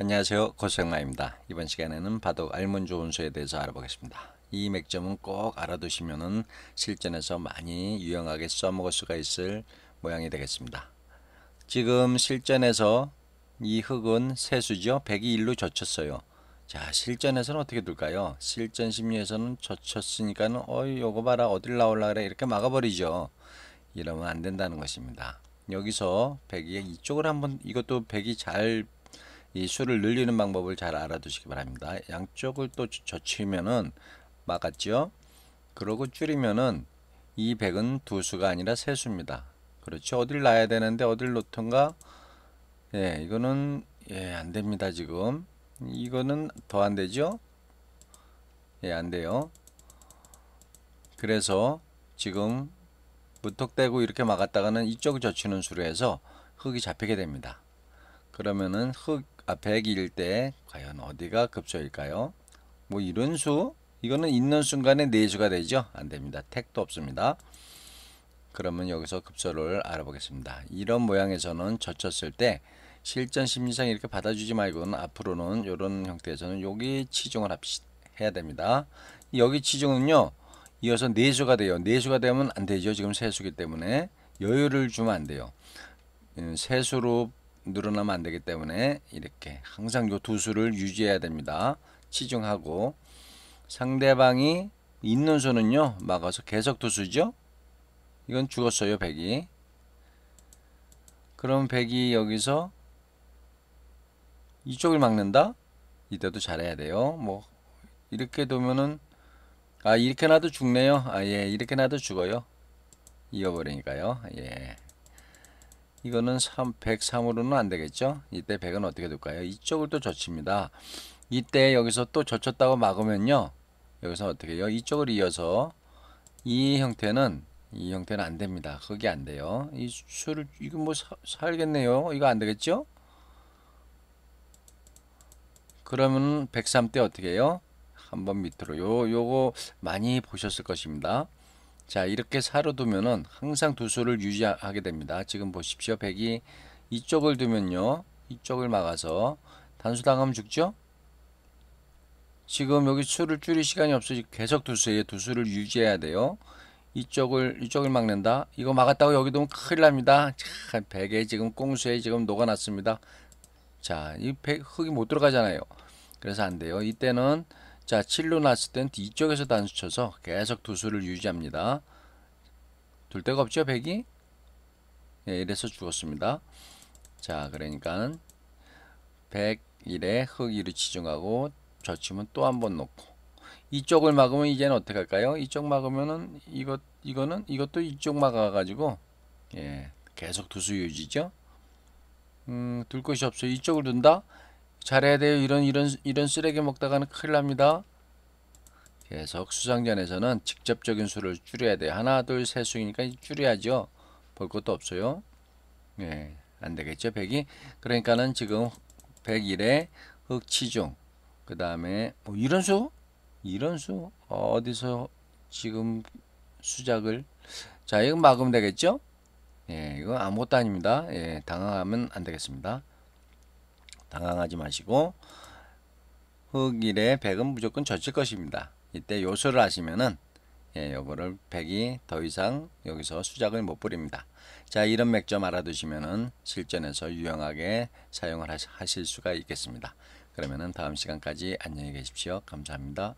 안녕하세요 고생마입니다 이번 시간에는 바둑 알몬조 원소에 대해서 알아보겠습니다 이 맥점은 꼭 알아두시면은 실전에서 많이 유용하게 써먹을 수가 있을 모양이 되겠습니다 지금 실전에서 이 흙은 세수죠 102 1로 젖혔어요 자 실전에서는 어떻게 둘까요 실전 심리에서는 젖혔으니까는 어이 요거 봐라 어딜 나올라 그래 이렇게 막아버리죠 이러면 안 된다는 것입니다 여기서 1 0이 이쪽을 한번 이것도 1 0이잘 이 수를 늘리는 방법을 잘 알아두시기 바랍니다. 양쪽을 또 젖히면은 막았죠. 그러고 줄이면은 이 100은 두 수가 아니라 세 수입니다. 그렇죠. 어딜 놔야 되는데 어딜 놓던가 예, 이거는 예, 안 됩니다, 지금. 이거는 더 안 되죠? 예, 안 돼요. 그래서 지금 무턱대고 이렇게 막았다가는 이쪽을 젖히는 수로 해서 흙이 잡히게 됩니다. 그러면은 흙 100일 때 과연 어디가 급소일까요? 뭐 이런 수? 이거는 있는 순간에 내수가 네 되죠? 안됩니다. 택도 없습니다. 그러면 여기서 급소를 알아보겠습니다. 이런 모양에서는 젖혔을 때 실전 심리상 이렇게 받아주지 말고는 앞으로는 이런 형태에서는 여기 치중을 합시, 해야 됩니다. 여기 치중은요. 이어서 내수가 네 돼요. 내수가 네 되면 안 되죠. 지금 세수기 때문에 여유를 주면 안 돼요. 음, 세수로 늘어나면 안 되기 때문에 이렇게 항상 요 두 수를 유지해야 됩니다. 치중하고 상대방이 있는 수는요 막아서 계속 두 수죠. 이건 죽었어요 백이. 그럼 백이 여기서 이쪽을 막는다. 이때도 잘해야 돼요. 뭐 이렇게 두면은 아 이렇게 놔도 죽네요. 아예 이렇게 놔도 죽어요. 이어버리니까요. 예. 이거는 3, 103으로는 안 되겠죠? 이때 100은 어떻게 될까요? 이쪽을 또 젖힙니다. 이때 여기서 또 젖혔다고 막으면요. 여기서 어떻게 해요? 이쪽을 이어서 이 형태는 이 형태는 안 됩니다. 그게 안 돼요. 이 수를 이거 뭐 사, 살겠네요. 이거 안 되겠죠? 그러면 1 0 3 때 어떻게 해요? 한번 밑으로 요 요거 많이 보셨을 것입니다. 자 이렇게 사로 두면은 항상 두 수를 유지하게 됩니다. 지금 보십시오. 100이 이쪽을 두면요. 이쪽을 막아서 단수당하면 죽죠? 지금 여기 수를 줄일 시간이 없으니 계속 두 수에 두 수를 유지해야 돼요. 이쪽을 이쪽을 막는다. 이거 막았다고 여기 두면 큰일 납니다. 1 0 0에 지금 꽁수에 지금 녹아났습니다. 자, 이 흙이 못 들어가잖아요. 그래서 안 돼요. 이때는 자 7로 났을 땐 이쪽에서 단수 쳐서 계속 두 수를 유지합니다. 둘 데가 없죠 100이? 예, 이래서 죽었습니다. 자 그러니까 101에 흙 2를 지정하고 저 침은 또 한 번 놓고 이쪽을 막으면 이제는 어떻게 할까요? 이쪽 막으면은 이것 이거는 이것도 이쪽 막아가지고 예 계속 두수 유지죠. 음, 둘 것이 없어 요 이쪽을 둔다. 잘해야 돼요. 이런 이런 이런 쓰레기 먹다가는 큰일 납니다. 계속 수상전에서는 직접적인 수를 줄여야 돼요. 하나 둘셋 수이니까 줄여야죠. 볼 것도 없어요. 예, 안 되겠죠. 백이 그러니까는 지금 101에 흑치중. 그 다음에 뭐 이런 수? 이런 수? 어, 디서 지금 수작을 자 이건 막으면 되겠죠? 예, 이건 아무것도 아닙니다. 예, 당황하면 안 되겠습니다. 당황하지 마시고 흑일의1 0은 무조건 젖힐 것입니다. 이때 요소를 하시면은 예, 요거를 100이 더 이상 여기서 수작을 못 부립니다. 자, 이런 맥점 알아두시면은 실전에서 유용하게 사용을 하실 수가 있겠습니다. 그러면은 다음 시간까지 안녕히 계십시오. 감사합니다.